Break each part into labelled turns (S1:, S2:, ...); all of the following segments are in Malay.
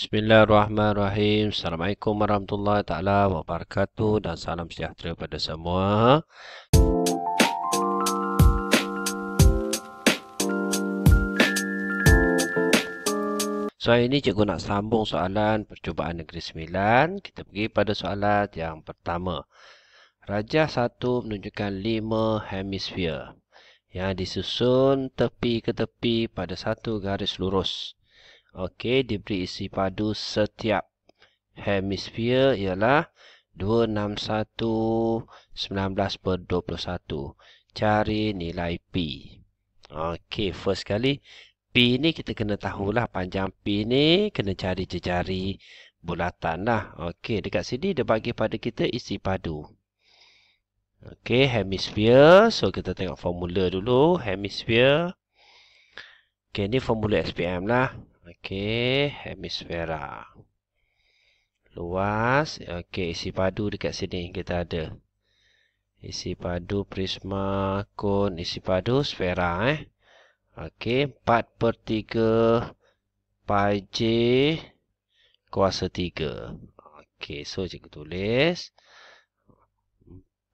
S1: Bismillahirrahmanirrahim. Assalamualaikum warahmatullahi taala wabarakatuh dan salam sejahtera kepada semua. So ini cikgu nak sambung soalan percubaan negeri sembilan. Kita pergi pada soalan yang pertama. Rajah satu menunjukkan lima hemisfer yang disusun tepi ke tepi pada satu garis lurus. Okey, diberi isi padu setiap hemisphere ialah 261 per 21. Cari nilai P. Okey, first kali P ni kita kena tahulah panjang P ni kena cari jejari bulatan lah. Okey, dekat sini dia bagi pada kita isi padu. Okey, hemisphere. So, kita tengok formula dulu. Hemisphere. Okey, ni formula SPM lah. Okey, hemisfera. Luas. Okey, isi padu dekat sini kita ada. Isi padu prisma, kon, isi padu sfera eh. Okey, 4 per 3 pi j kuasa 3. Okey, so cikgu tulis.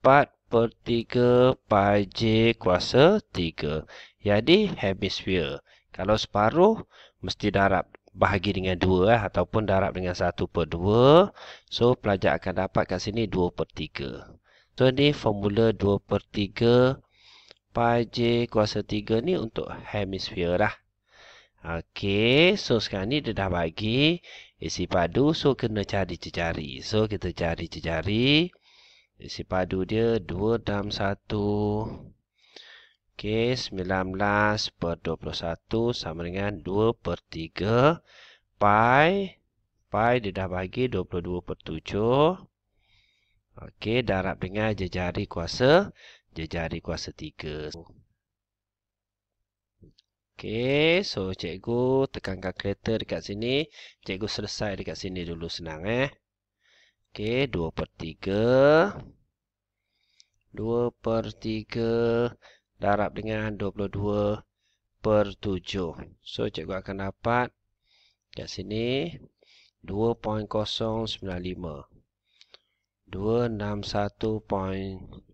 S1: 4 per 3 pi j kuasa 3. Jadi, hemisfera. Kalau separuh, mesti darab bahagi dengan 2 eh, ataupun darab dengan 1 per 2. So, pelajar akan dapat kat sini 2 per 3. So, ni formula 2 per 3 pi j kuasa 3 ni untuk hemisphere lah. Okey, so sekarang ni dia dah bagi isi padu. So, kena cari jejari. So, kita cari jejari. Isi padu dia 2 dalam 1 Okey, 19 per 21 sama dengan 2 per 3. Pi, pi dia dah bagi 22 per 7. Okey, darab dengan jejari kuasa, jejari kuasa 3. Okey, so cikgu tekankan kereta dekat sini. Cikgu selesai dekat sini dulu senang eh. Okey, 2 per 3. 2 per 3. 2 per 3 darab dengan 22 per 7. So, cikgu akan dapat kat sini 2.095. 2.61.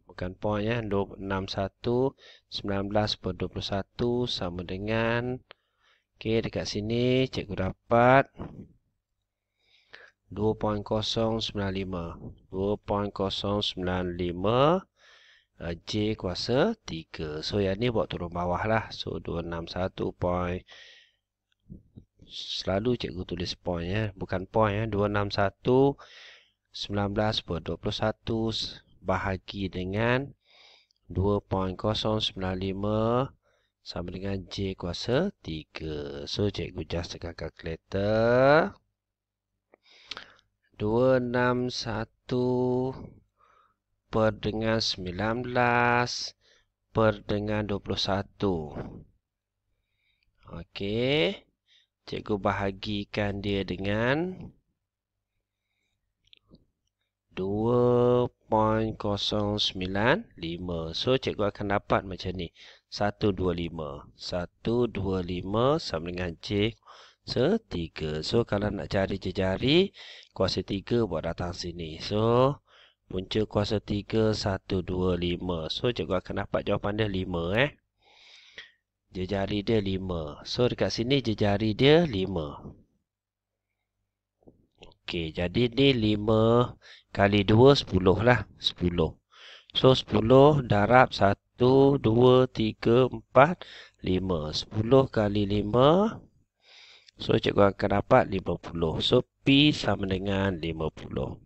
S1: Bukan point ya. 2.61. 19 per 21 sama dengan. Okey, dekat sini cikgu dapat. 2.095 2.095 uh, J kuasa 3. So yang ni buat turun bawah lah. So 261 point. Selalu cikgu tulis point ya. Bukan point ya. 261 19 per 21 bahagi dengan 2095 sama dengan J kuasa 3. So cikgu just tekan calculator. 261 19 per dengan 19 per dengan 21. Okey. Cikgu bahagikan dia dengan 2.095. So, cikgu akan dapat macam ni. 125. 125 sama dengan C setiga. So, kalau nak cari jejari, kuasa tiga buat datang sini. So, Punca kuasa 3, 1, 2, So, cikgu akan dapat jawapan dia 5 eh. Jejari dia 5. So, dekat sini jejari dia 5. Okey, jadi ni 5 kali 2, 10 lah. 10. So, 10 darab 1, 2, 3, 4, 5. 10 kali 5. So, cikgu akan dapat 50. So, P sama dengan 50.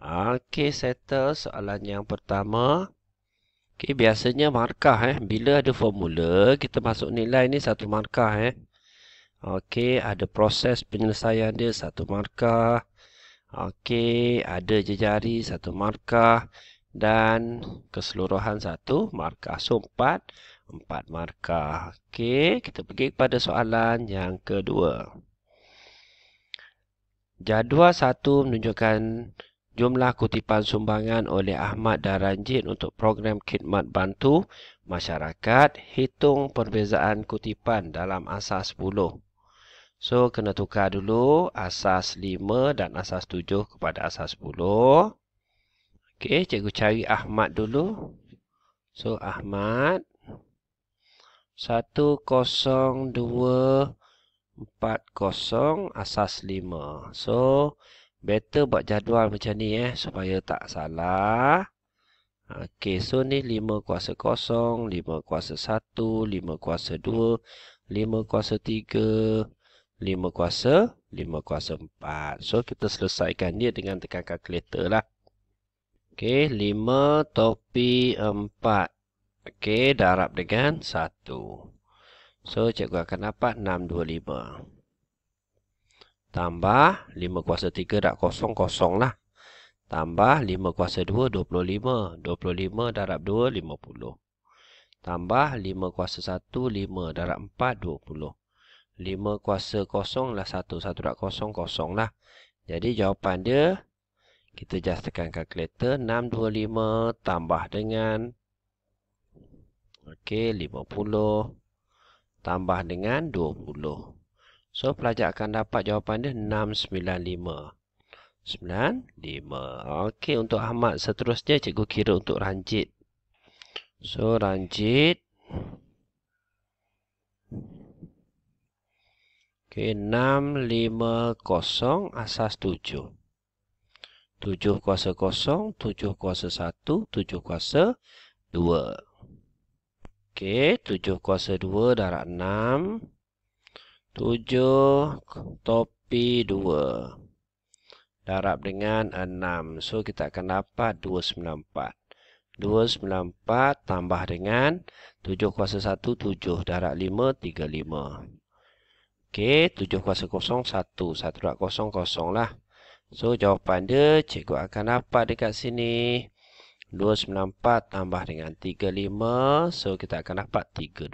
S1: Okey, settle soalan yang pertama. Okey, biasanya markah eh. Bila ada formula, kita masuk nilai ni satu markah eh. Okey, ada proses penyelesaian dia satu markah. Okey, ada jejari satu markah. Dan keseluruhan satu markah. So, empat, empat markah. Okey, kita pergi kepada soalan yang kedua. Jadual satu menunjukkan jumlah kutipan sumbangan oleh Ahmad dan Ranjit untuk program khidmat bantu masyarakat hitung perbezaan kutipan dalam asas 10. So kena tukar dulu asas 5 dan asas 7 kepada asas 10. Okey, cikgu cari Ahmad dulu. So Ahmad 1024 asas 5. So Better buat jadual macam ni eh supaya tak salah. Okey, so ni 5 kuasa kosong, 5 kuasa 1, 5 kuasa 2, 5 kuasa 3, 5 kuasa, 5 kuasa 4. So kita selesaikan dia dengan tekan kalkulator lah. Okey, 5 topi 4. Okey, darab dengan 1. So cikgu akan dapat 625. Tambah 5 kuasa 3 darab kosong kosong lah. Tambah 5 kuasa 2, 25. 25 darab 2, 50. Tambah 5 kuasa 1, 5 darab 4, 20. 5 kuasa kosong lah 1. 1 darab kosong kosong lah. Jadi jawapan dia, kita just tekan kalkulator. 625 tambah dengan okay, 50. Tambah dengan 20. 20. So, pelajar akan dapat jawapan dia 695. 95. Okey, untuk Ahmad seterusnya cikgu kira untuk Ranjit. So, Ranjit. Okey, 650 asas 7. 7 kuasa 0, 7 kuasa 1, 7 kuasa 2. Okey, 7 kuasa 2 darab 6. 7 topi 2 darab dengan 6 so kita akan dapat 294 294 tambah dengan 7 kuasa 1 7 darab 5 35 ok 7 kuasa 0 1 1 darab 0 0 lah so jawapan dia cikgu akan dapat dekat sini 294 tambah dengan 35 so kita akan dapat 329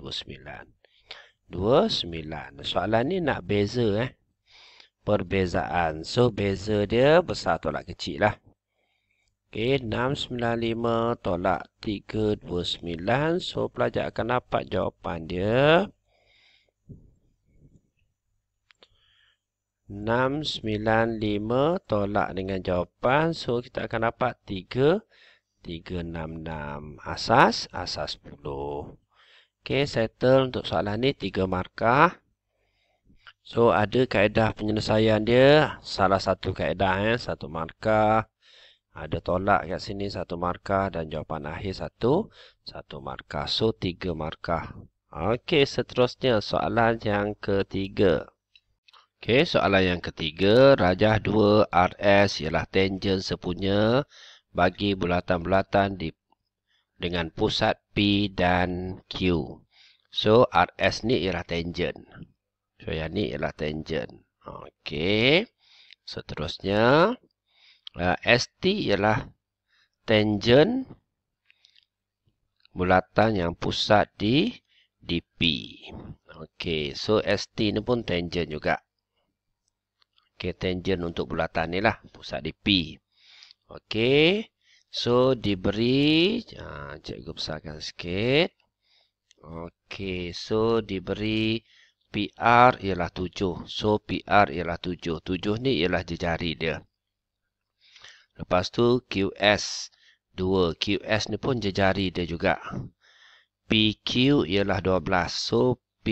S1: 29. Soalan ni nak beza eh. Perbezaan. So, beza dia besar tolak kecil lah. Okey, 695 tolak 329. So, pelajar akan dapat jawapan dia. 695 tolak dengan jawapan. So, kita akan dapat 3. 366 asas asas 10 Okey, settle untuk soalan ni tiga markah. So, ada kaedah penyelesaian dia. Salah satu kaedah, eh, satu markah. Ada tolak kat sini, satu markah. Dan jawapan akhir, satu. Satu markah. So, tiga markah. Okey, seterusnya soalan yang ketiga. Okey, soalan yang ketiga. Rajah 2 RS ialah tangent sepunya bagi bulatan-bulatan di dengan pusat P dan Q. So, RS ni ialah tangent. So, yang ni ialah tangent. Okey. Seterusnya, uh, ST ialah tangent bulatan yang pusat di DP. Okey. So, ST ni pun tangent juga. Okey, tangent untuk bulatan ni lah. Pusat di P. Okey. So, diberi. Ha, cikgu besarkan sikit. Okey. So, diberi PR ialah 7. So, PR ialah 7. 7 ni ialah jejari dia. Lepas tu, QS. 2. QS ni pun jejari dia juga. PQ ialah 12. So, P...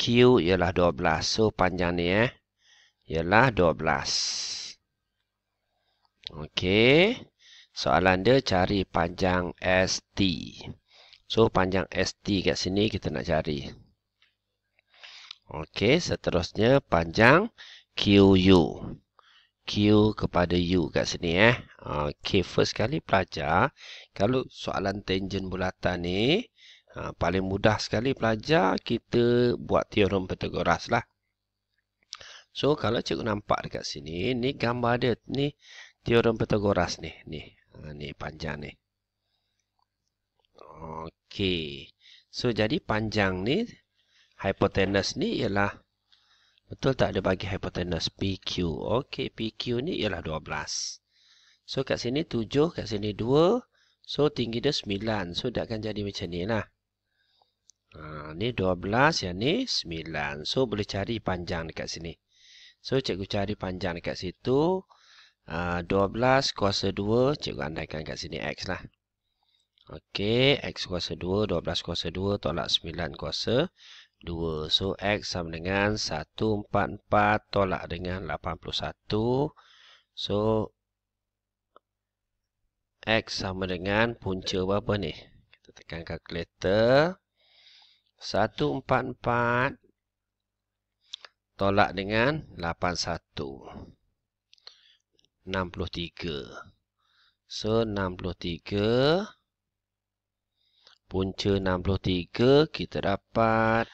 S1: Q ialah 12. So, panjang ni eh. Ialah 12. Okey. Soalan dia cari panjang ST. So panjang ST kat sini kita nak cari. Okey, seterusnya panjang QU. Q kepada U kat sini eh. Okey, first kali pelajar, kalau soalan tangent bulatan ni, ha, paling mudah sekali pelajar kita buat teorem Pythagoras lah. So kalau cikgu nampak dekat sini, ni gambar dia ni teorem Pythagoras ni ni ha, ni panjang ni okey so jadi panjang ni hypotenuse ni ialah betul tak ada bagi hypotenuse PQ okey PQ ni ialah 12 so kat sini 7 kat sini 2 so tinggi dia 9 so dia akan jadi macam ni lah ha, ni 12 yang ni 9 so boleh cari panjang dekat sini so cikgu cari panjang dekat situ 12 ah, kuasa 2 cikgu andaikan kat sini x lah ok x kuasa 2 12 kuasa 2 tolak 9 kuasa 2 so x sama dengan 144 tolak dengan 81 so x sama dengan punca berapa ni kita tekan kalkulator 144 tolak dengan 81 63. So, 63. Punca 63 kita dapat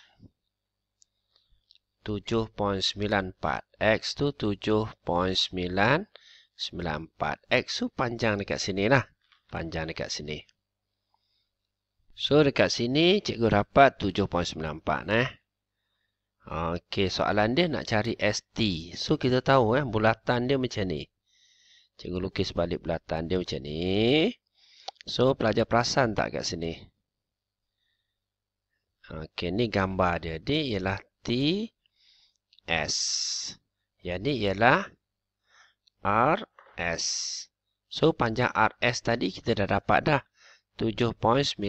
S1: 7.94. X tu 7.994. X tu panjang dekat sini lah. Panjang dekat sini. So, dekat sini cikgu dapat 7.94 eh. Okey, soalan dia nak cari ST. So, kita tahu eh, bulatan dia macam ni. Cikgu lukis balik bulatan dia macam ni. So, pelajar perasan tak kat sini? Okey, ni gambar dia. Dia ialah T, S. Yang ni ialah R, S. So, panjang R, S tadi kita dah dapat dah. 7.94.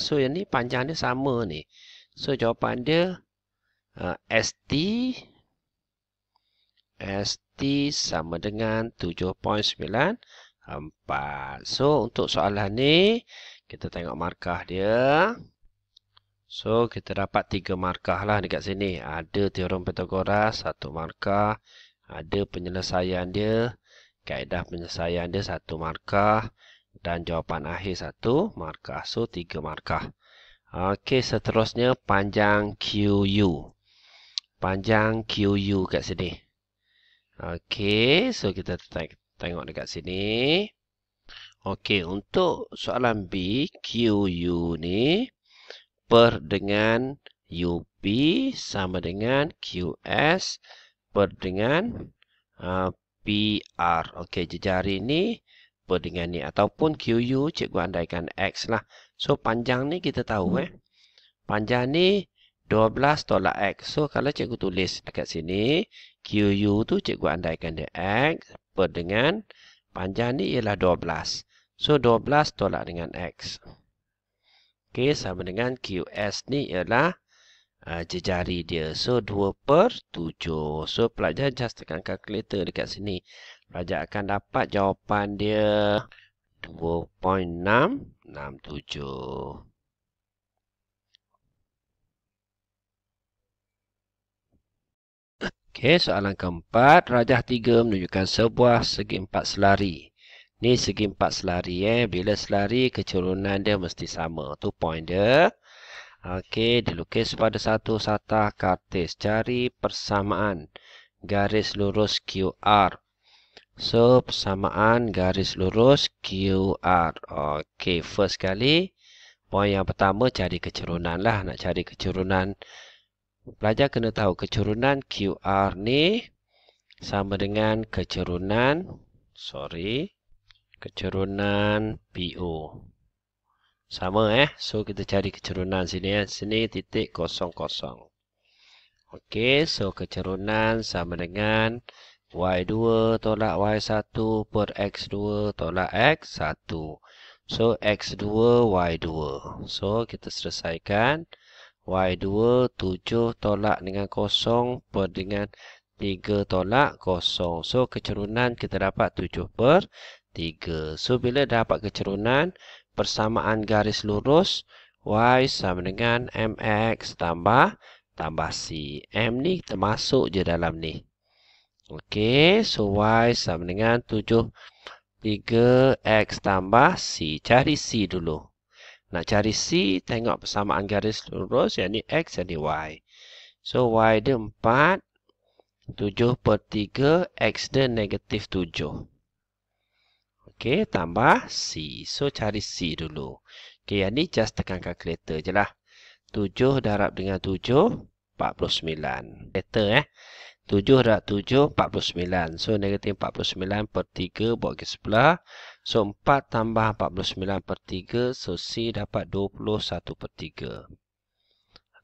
S1: So, yang ni panjang dia sama ni. So, jawapan dia uh, ST ST berarti sama dengan 7.94. So, untuk soalan ni, kita tengok markah dia. So, kita dapat 3 markah lah dekat sini. Ada teorem Pythagoras, 1 markah. Ada penyelesaian dia. Kaedah penyelesaian dia, 1 markah. Dan jawapan akhir, 1 markah. So, 3 markah. Okey, seterusnya panjang QU. Panjang QU kat sini. Okey, so kita tengok dekat sini. Okey, untuk soalan B, QU ni per dengan UP sama dengan QS per dengan uh, PR. Okey, jejari ni per dengan ni. Ataupun QU, cikgu andaikan X lah. So, panjang ni kita tahu hmm. eh. Panjang ni... 12 tolak X. So, kalau cikgu tulis dekat sini, QU tu cikgu andaikan dia X per dengan panjang ni ialah 12. So, 12 tolak dengan X. Okey, sama dengan QS ni ialah uh, jejari dia. So, 2 per 7. So, pelajar just tekan kalkulator dekat sini. Pelajar akan dapat jawapan dia 2.667. Okey, soalan keempat, rajah 3 menunjukkan sebuah segi empat selari. Ni segi empat selari eh. Bila selari, kecerunan dia mesti sama. Tu point dia. Okey, dilukis pada satu sata kartis. Cari persamaan garis lurus QR. So, persamaan garis lurus QR. Okey, first kali. Poin yang pertama, cari kecerunan lah. Nak cari kecerunan Pelajar kena tahu kecerunan QR ni sama dengan kecerunan sorry kecerunan PO. Sama eh. So kita cari kecerunan sini Eh. Sini titik kosong kosong. Okey, so kecerunan sama dengan Y2 tolak Y1 per X2 tolak X1. So, X2, Y2. So, kita selesaikan. Y2 7 tolak dengan kosong per dengan 3 tolak kosong. So kecerunan kita dapat 7 per 3. So bila dapat kecerunan persamaan garis lurus Y sama dengan MX tambah tambah C. M ni termasuk je dalam ni. Okey, so Y sama dengan 7 3X tambah C. Cari C dulu. Nak cari C, tengok persamaan garis lurus, yang ni X, yang ni Y. So, Y dia 4, 7 per 3, X dia negatif 7. Okey, tambah C. So, cari C dulu. Okey, yang ni just tekan calculator je lah. 7 darab dengan 7, 49. Calculator eh. 7 darab 7, 49. So, negatif 49 per 3, buat ke sebelah. So, 4 tambah 49 per 3. So, C dapat 21 per 3.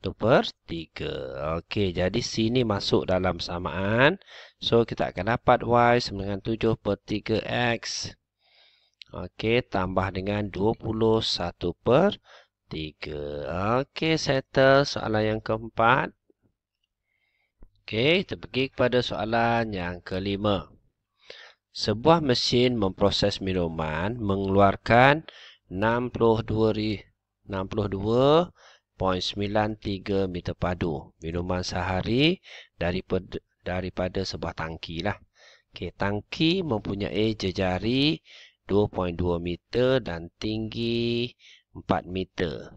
S1: 1 per 3. Okey, jadi C ni masuk dalam samaan. So, kita akan dapat Y sama dengan 7 per 3X. Okey, tambah dengan 21 per 3. Okey, settle soalan yang keempat. Okey, kita pergi kepada soalan yang kelima. Sebuah mesin memproses minuman mengeluarkan 62.93 meter padu minuman sehari dari daripada sebuah tangki. Lah. Okay, tangki mempunyai jejari 2.2 meter dan tinggi 4 meter.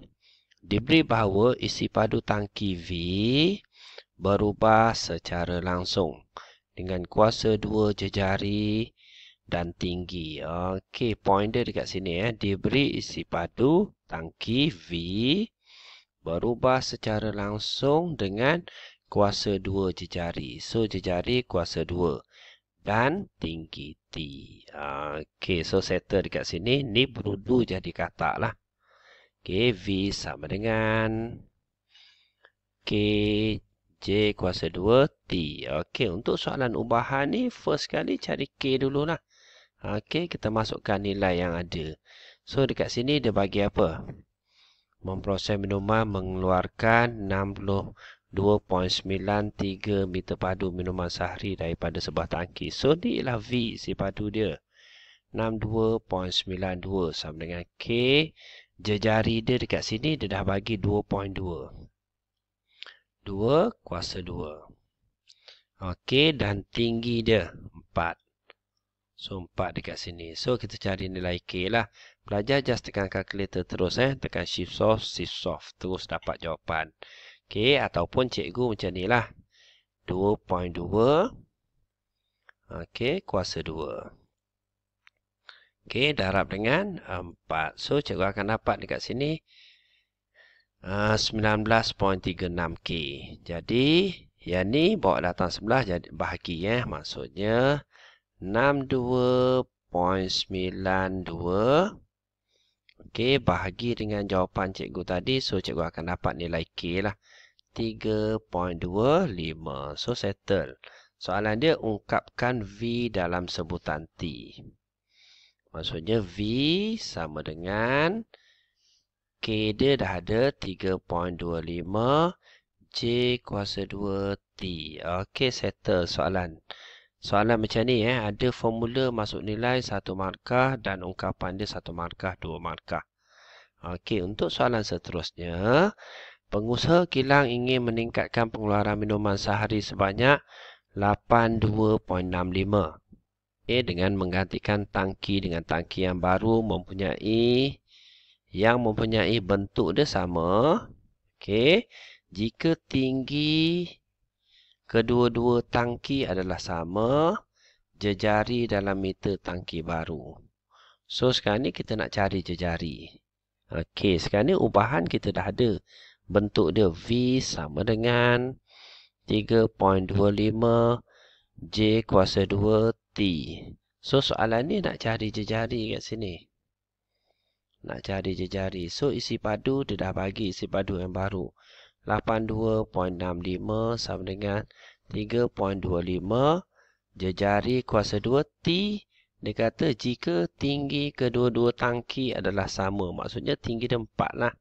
S1: Diberi bahawa isi padu tangki V berubah secara langsung dengan kuasa dua jejari dan tinggi. Okey, pointer dekat sini eh. Diberi isi padu tangki V berubah secara langsung dengan kuasa dua jejari. So, jejari kuasa dua dan tinggi T. Okey, so settle dekat sini. Ni berudu jadi katak lah. Okey, V sama dengan K J kuasa 2 T. Okey, untuk soalan ubahan ni first kali cari K dulu dululah. Okey, kita masukkan nilai yang ada. So dekat sini dia bagi apa? Memproses minuman mengeluarkan 62.93 meter padu minuman sehari daripada sebuah tangki. So ni ialah V si padu dia. 62.92 sama dengan K jejari dia dekat sini dia dah bagi 2.2. 2 kuasa 2. Okey, dan tinggi dia 4. So, 4 dekat sini. So, kita cari nilai K lah. Pelajar just tekan calculator terus eh. Tekan shift soft, shift soft. Terus dapat jawapan. Okey, ataupun cikgu macam ni lah. 2.2. Okey, kuasa 2. Okey, darab dengan 4. So, cikgu akan dapat dekat sini. 19.36k. Ah, jadi yang ni bawa datang sebelah jadi bahagi ya eh. maksudnya 62.92 okey bahagi dengan jawapan cikgu tadi so cikgu akan dapat nilai k lah 3.25 so settle soalan dia ungkapkan v dalam sebutan t maksudnya v sama dengan K dia dah ada 3.25 J kuasa 2 T. Okey, settle soalan. Soalan macam ni eh, ada formula masuk nilai satu markah dan ungkapan dia satu markah, dua markah. Okey, untuk soalan seterusnya, pengusaha kilang ingin meningkatkan pengeluaran minuman sehari sebanyak 82.65. Okey, dengan menggantikan tangki dengan tangki yang baru mempunyai yang mempunyai bentuk dia sama. Okey, jika tinggi kedua-dua tangki adalah sama, jejari dalam meter tangki baru. So sekarang ni kita nak cari jejari. Okey, sekarang ni ubahan kita dah ada. Bentuk dia V sama dengan 3.25 J kuasa 2 T. So soalan ni nak cari jejari kat sini nak cari jejari. So isi padu dia dah bagi isi padu yang baru. 82.65 sama dengan 3.25 jejari kuasa 2 T. Dia kata jika tinggi kedua-dua tangki adalah sama. Maksudnya tinggi dia 4 lah.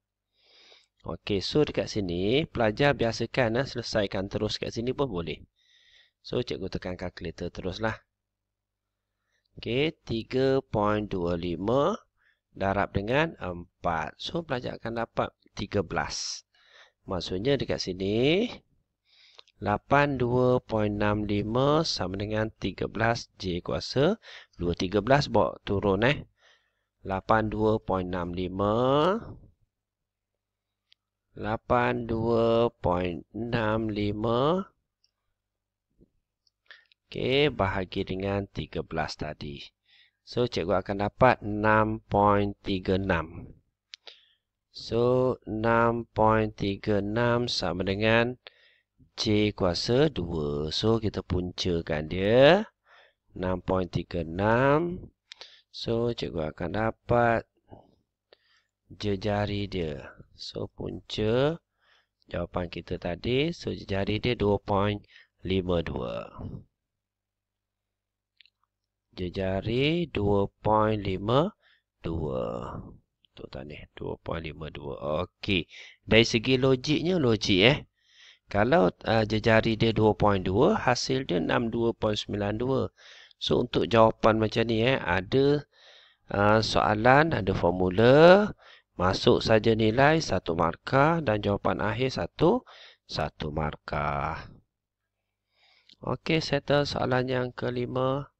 S1: Okey, so dekat sini pelajar biasakan lah, selesaikan terus kat sini pun boleh. So cikgu tekan kalkulator teruslah. Okey, 3.25 darab dengan 4. So, pelajar akan dapat 13. Maksudnya dekat sini, 82.65 sama dengan 13 J kuasa. 2, 13 buat turun eh. 82.65 82.65 Okey, bahagi dengan 13 tadi. So, cikgu akan dapat 6.36. So, 6.36 sama dengan c kuasa 2. So, kita puncakan dia. 6.36. So, cikgu akan dapat jejari dia. So, punca jawapan kita tadi. So, jejari dia 2.52 jejari 2.52. Tu tadi 2.52. Okey. Dari segi logiknya logik eh. Kalau uh, jejari dia 2.2, hasil dia 62.92. So untuk jawapan macam ni eh ada uh, soalan, ada formula, masuk saja nilai satu markah dan jawapan akhir satu satu markah. Okey, settle soalan yang kelima.